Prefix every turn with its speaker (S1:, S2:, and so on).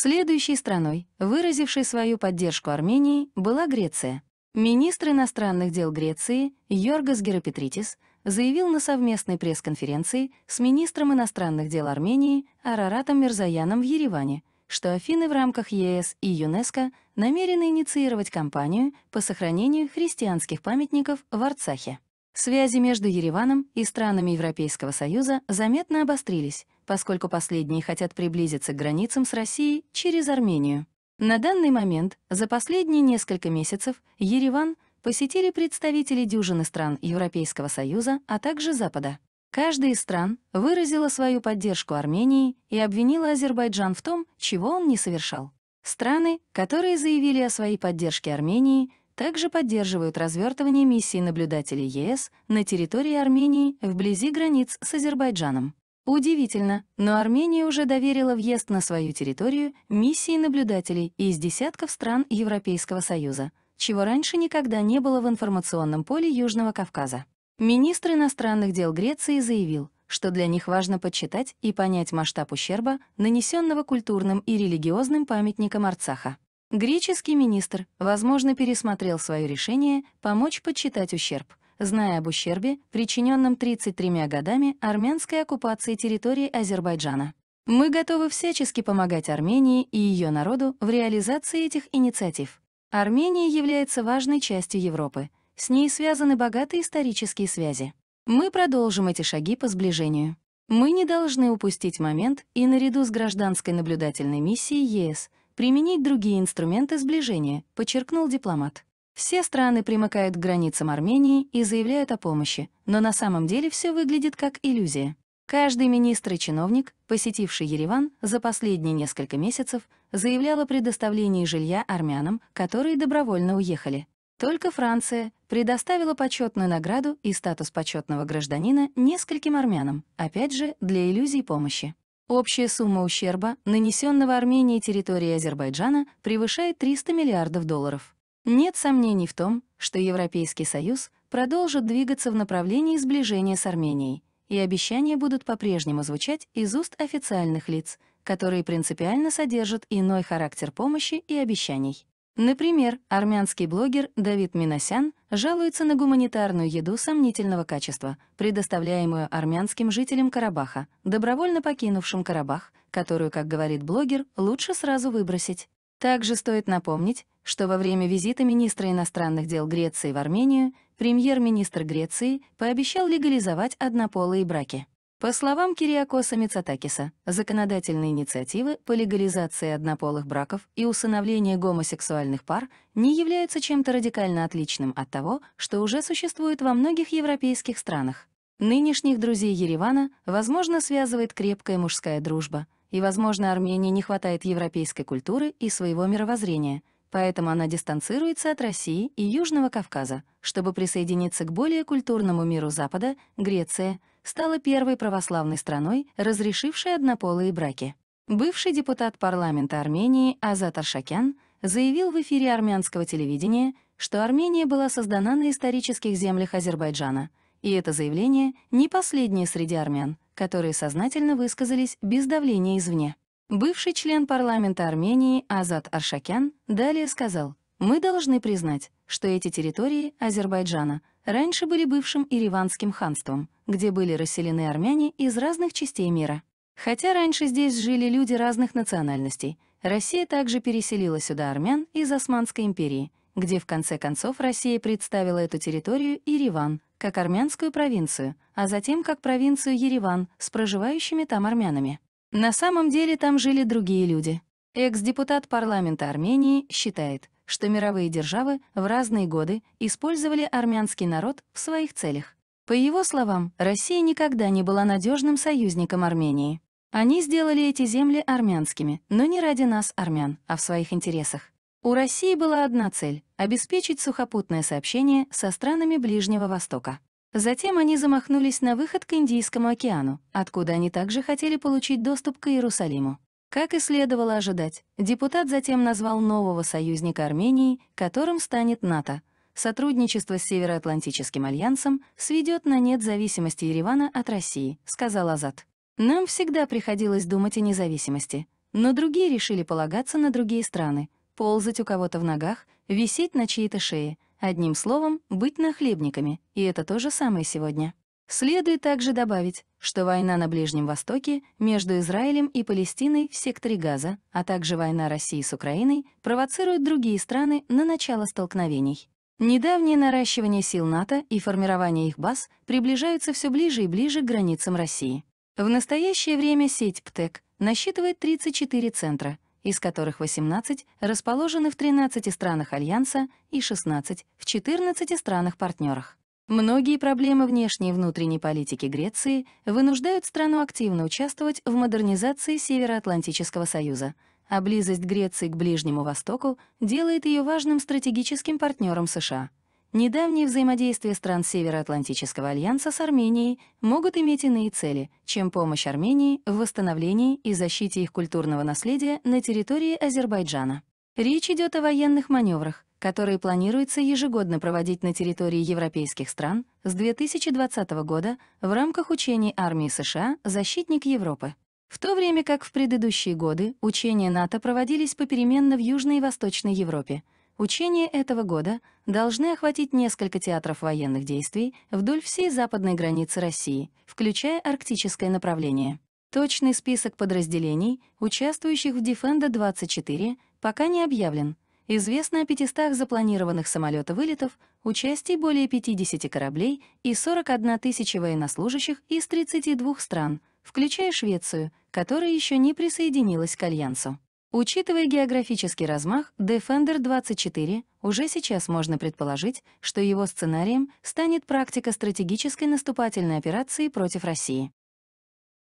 S1: Следующей страной, выразившей свою поддержку Армении, была Греция. Министр иностранных дел Греции Йоргас Геропетритис заявил на совместной пресс-конференции с министром иностранных дел Армении Араратом Мирзаяном в Ереване, что Афины в рамках ЕС и ЮНЕСКО намерены инициировать кампанию по сохранению христианских памятников в Арцахе. Связи между Ереваном и странами Европейского Союза заметно обострились, поскольку последние хотят приблизиться к границам с Россией через Армению. На данный момент, за последние несколько месяцев, Ереван посетили представители дюжины стран Европейского Союза, а также Запада. Каждая из стран выразила свою поддержку Армении и обвинила Азербайджан в том, чего он не совершал. Страны, которые заявили о своей поддержке Армении, также поддерживают развертывание миссии наблюдателей ЕС на территории Армении вблизи границ с Азербайджаном. Удивительно, но Армения уже доверила въезд на свою территорию миссии наблюдателей из десятков стран Европейского Союза, чего раньше никогда не было в информационном поле Южного Кавказа. Министр иностранных дел Греции заявил, что для них важно подсчитать и понять масштаб ущерба, нанесенного культурным и религиозным памятникам Арцаха. Греческий министр, возможно, пересмотрел свое решение помочь подсчитать ущерб, зная об ущербе, причиненном 33 годами армянской оккупации территории Азербайджана. Мы готовы всячески помогать Армении и ее народу в реализации этих инициатив. Армения является важной частью Европы. С ней связаны богатые исторические связи. Мы продолжим эти шаги по сближению. Мы не должны упустить момент и наряду с гражданской наблюдательной миссией ЕС применить другие инструменты сближения, подчеркнул дипломат. Все страны примыкают к границам Армении и заявляют о помощи, но на самом деле все выглядит как иллюзия. Каждый министр и чиновник, посетивший Ереван за последние несколько месяцев, заявлял о предоставлении жилья армянам, которые добровольно уехали. Только Франция предоставила почетную награду и статус почетного гражданина нескольким армянам, опять же, для иллюзий помощи. Общая сумма ущерба, нанесенного Армении территории Азербайджана, превышает 300 миллиардов долларов. Нет сомнений в том, что Европейский Союз продолжит двигаться в направлении сближения с Арменией, и обещания будут по-прежнему звучать из уст официальных лиц, которые принципиально содержат иной характер помощи и обещаний. Например, армянский блогер Давид Миносян жалуется на гуманитарную еду сомнительного качества, предоставляемую армянским жителям Карабаха, добровольно покинувшим Карабах, которую, как говорит блогер, лучше сразу выбросить. Также стоит напомнить, что во время визита министра иностранных дел Греции в Армению премьер-министр Греции пообещал легализовать однополые браки. По словам Кириакоса Мицатакиса, законодательные инициативы по легализации однополых браков и усыновлению гомосексуальных пар не являются чем-то радикально отличным от того, что уже существует во многих европейских странах. Нынешних друзей Еревана, возможно, связывает крепкая мужская дружба, и, возможно, Армении не хватает европейской культуры и своего мировоззрения, поэтому она дистанцируется от России и Южного Кавказа, чтобы присоединиться к более культурному миру Запада, Греция — стала первой православной страной, разрешившей однополые браки. Бывший депутат парламента Армении Азат Аршакян заявил в эфире армянского телевидения, что Армения была создана на исторических землях Азербайджана, и это заявление не последнее среди армян, которые сознательно высказались без давления извне. Бывший член парламента Армении Азат Аршакян далее сказал, «Мы должны признать, что эти территории Азербайджана — раньше были бывшим Ириванским ханством, где были расселены армяне из разных частей мира. Хотя раньше здесь жили люди разных национальностей, Россия также переселила сюда армян из Османской империи, где в конце концов Россия представила эту территорию Ириван как армянскую провинцию, а затем как провинцию Ереван с проживающими там армянами. На самом деле там жили другие люди. Экс-депутат парламента Армении считает, что мировые державы в разные годы использовали армянский народ в своих целях. По его словам, Россия никогда не была надежным союзником Армении. Они сделали эти земли армянскими, но не ради нас, армян, а в своих интересах. У России была одна цель — обеспечить сухопутное сообщение со странами Ближнего Востока. Затем они замахнулись на выход к Индийскому океану, откуда они также хотели получить доступ к Иерусалиму. Как и следовало ожидать, депутат затем назвал нового союзника Армении, которым станет НАТО. «Сотрудничество с Североатлантическим альянсом сведет на нет зависимости Еревана от России», — сказал Азат. «Нам всегда приходилось думать о независимости, но другие решили полагаться на другие страны, ползать у кого-то в ногах, висеть на чьей-то шее, одним словом, быть нахлебниками, и это то же самое сегодня». Следует также добавить, что война на Ближнем Востоке между Израилем и Палестиной в секторе Газа, а также война России с Украиной провоцируют другие страны на начало столкновений. Недавнее наращивание сил НАТО и формирование их баз приближаются все ближе и ближе к границам России. В настоящее время сеть ПТЭК насчитывает 34 центра, из которых 18 расположены в 13 странах Альянса и 16 в 14 странах-партнерах. Многие проблемы внешней и внутренней политики Греции вынуждают страну активно участвовать в модернизации Североатлантического союза, а близость Греции к Ближнему Востоку делает ее важным стратегическим партнером США. Недавние взаимодействия стран Североатлантического альянса с Арменией могут иметь иные цели, чем помощь Армении в восстановлении и защите их культурного наследия на территории Азербайджана. Речь идет о военных маневрах, которые планируется ежегодно проводить на территории европейских стран с 2020 года в рамках учений армии США «Защитник Европы». В то время как в предыдущие годы учения НАТО проводились попеременно в Южной и Восточной Европе, учения этого года должны охватить несколько театров военных действий вдоль всей западной границы России, включая арктическое направление. Точный список подразделений, участвующих в Defenda 24, пока не объявлен — Известно о 500 запланированных самолетовылетов, участии более 50 кораблей и 41 тысяча военнослужащих из 32 стран, включая Швецию, которая еще не присоединилась к Альянсу. Учитывая географический размах, Defender 24 уже сейчас можно предположить, что его сценарием станет практика стратегической наступательной операции против России.